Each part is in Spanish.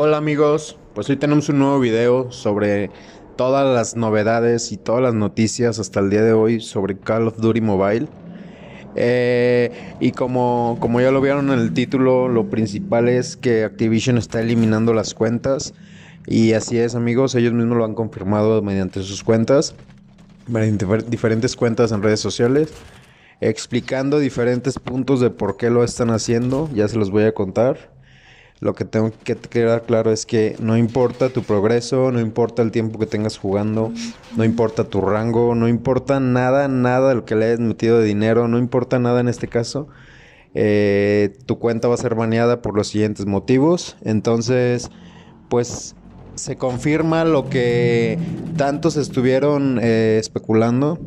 Hola amigos, pues hoy tenemos un nuevo video sobre todas las novedades y todas las noticias hasta el día de hoy sobre Call of Duty Mobile. Eh, y como, como ya lo vieron en el título, lo principal es que Activision está eliminando las cuentas. Y así es amigos, ellos mismos lo han confirmado mediante sus cuentas, diferentes cuentas en redes sociales, explicando diferentes puntos de por qué lo están haciendo, ya se los voy a contar. Lo que tengo que quedar claro es que no importa tu progreso, no importa el tiempo que tengas jugando, no importa tu rango, no importa nada, nada lo que le hayas metido de dinero, no importa nada en este caso. Eh, tu cuenta va a ser baneada por los siguientes motivos. Entonces, pues se confirma lo que tantos estuvieron eh, especulando.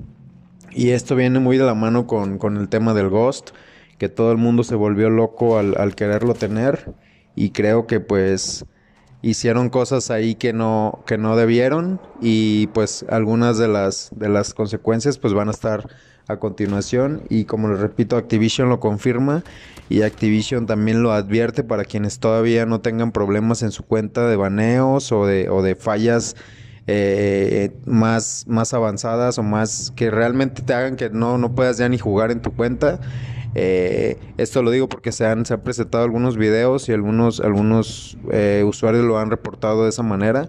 Y esto viene muy de la mano con, con, el tema del Ghost, que todo el mundo se volvió loco al, al quererlo tener y creo que pues hicieron cosas ahí que no, que no debieron y pues algunas de las, de las consecuencias pues van a estar a continuación y como les repito Activision lo confirma y Activision también lo advierte para quienes todavía no tengan problemas en su cuenta de baneos o de, o de fallas eh, más, más avanzadas o más que realmente te hagan que no, no puedas ya ni jugar en tu cuenta eh, esto lo digo porque se han, presentado algunos videos y algunos, eh, usuarios lo han reportado de esa manera.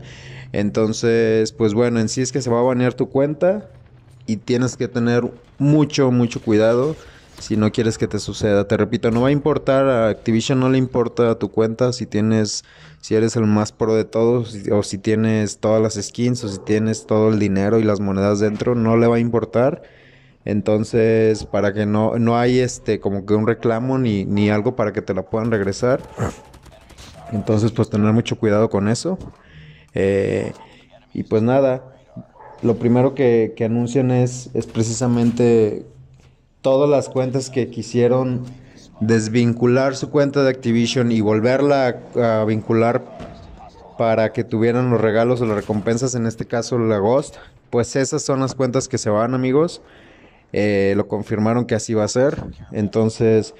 Entonces, pues bueno, en sí es que se va a banear tu cuenta y tienes que tener mucho, mucho cuidado si no quieres que te suceda. Te repito, no va a importar, a Activision no le importa tu cuenta si tienes, si eres el más pro de todos, o si tienes todas las skins, o si tienes todo el dinero y las monedas dentro, no le va a importar. Entonces, para que no, no hay este como que un reclamo ni, ni algo para que te la puedan regresar. Entonces, pues tener mucho cuidado con eso. Eh, y pues nada, lo primero que, anuncian es, es precisamente todas las cuentas que quisieron desvincular su cuenta de Activision y volverla a, vincular para que tuvieran los regalos o las recompensas, en este caso la Ghost, pues esas son las cuentas que se van amigos. Eh, lo confirmaron que así va a ser. Entonces,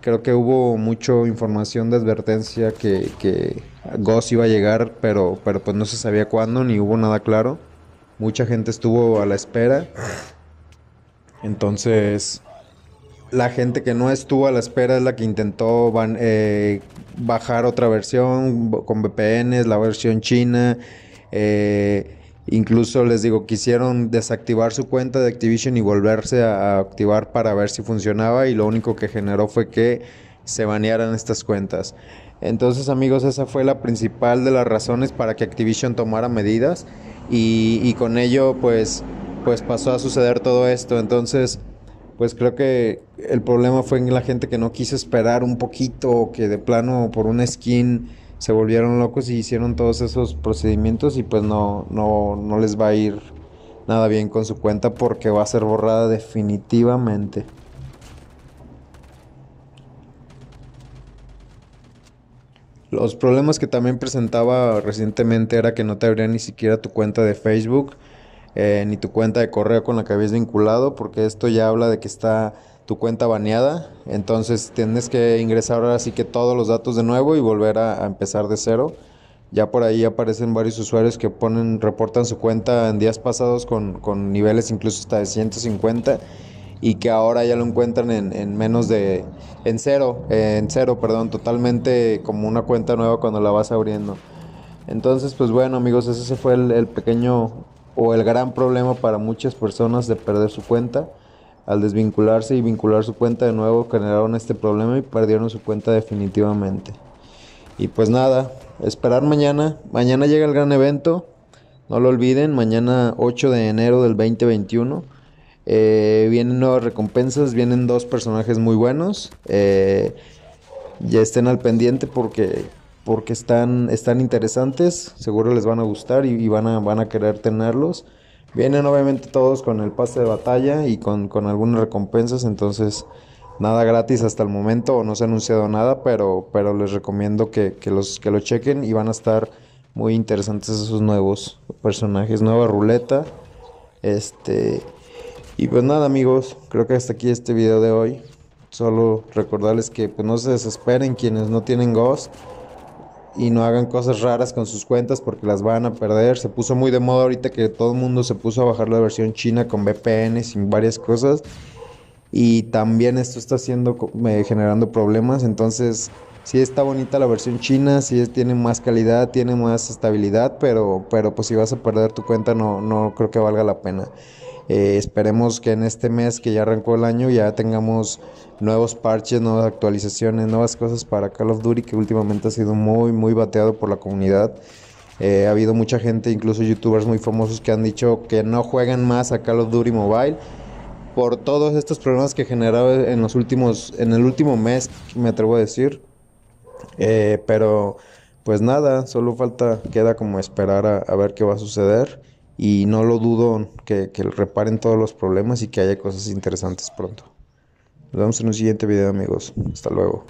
creo que hubo mucha información de advertencia que, que Goss iba a llegar, pero, pero pues no se sabía cuándo, ni hubo nada claro. Mucha gente estuvo a la espera. Entonces, la gente que no estuvo a la espera es la que intentó eh, bajar otra versión con es la versión china. Eh, Incluso les digo, quisieron desactivar su cuenta de Activision y volverse a, activar para ver si funcionaba y lo único que generó fue que se banearan estas cuentas. Entonces amigos, esa fue la principal de las razones para que Activision tomara medidas y, con ello pues, pues pasó a suceder todo esto. Entonces pues creo que el problema fue en la gente que no quiso esperar un poquito, que de plano por una skin se volvieron locos y hicieron todos esos procedimientos y pues no, no, no les va a ir nada bien con su cuenta porque va a ser borrada definitivamente. Los problemas que también presentaba recientemente era que no te abría ni siquiera tu cuenta de Facebook eh, ni tu cuenta de correo con la que habías vinculado porque esto ya habla de que está tu cuenta baneada. Entonces tienes que ingresar ahora sí que todos los datos de nuevo y volver a, empezar de cero. Ya por ahí aparecen varios usuarios que ponen, reportan su cuenta en días pasados con, niveles incluso hasta de 150 y que ahora ya lo encuentran en, menos de, en cero, en cero, perdón, totalmente como una cuenta nueva cuando la vas abriendo. Entonces, pues bueno amigos, ese fue el pequeño o el gran problema para muchas personas de perder su cuenta. Al desvincularse y vincular su cuenta de nuevo generaron este problema y perdieron su cuenta definitivamente. Y pues nada, esperar mañana. Mañana llega el gran evento. No lo olviden, mañana 8 de enero del 2021. Eh, vienen nuevas recompensas, vienen dos personajes muy buenos. Eh, ya estén al pendiente porque, porque están, están interesantes. Seguro les van a gustar y, van, a, van a querer tenerlos. Vienen obviamente todos con el pase de batalla y con, algunas recompensas, entonces nada gratis hasta el momento, no se ha anunciado nada, pero, pero les recomiendo que, los, que lo chequen y van a estar muy interesantes esos nuevos personajes, nueva ruleta. Este y pues nada, amigos, creo que hasta aquí este video de hoy. Solo recordarles que pues, no se desesperen quienes no tienen Ghost y no hagan cosas raras con sus cuentas porque las van a perder. Se puso muy de moda ahorita que todo el mundo se puso a bajar la versión china con VPN, sin varias cosas. Y también esto está haciendo, generando problemas. Entonces, sí está bonita la versión china, sí tiene más calidad, tiene más estabilidad, pero, pero pues si vas a perder tu cuenta no, no creo que valga la pena. Eh, esperemos que en este mes que ya arrancó el año ya tengamos nuevos parches, nuevas actualizaciones, nuevas cosas para Call of Duty que últimamente ha sido muy, muy bateado por la comunidad. Eh, ha habido mucha gente, incluso youtubers muy famosos que han dicho que no juegan más a Call of Duty Mobile por todos estos problemas que generaba en los últimos, en el último mes, me atrevo a decir. Eh, pero pues nada, solo falta, queda como esperar a ver qué va a suceder y no lo dudo que, reparen todos los problemas y que haya cosas interesantes pronto. Nos vemos en un siguiente video amigos. Hasta luego.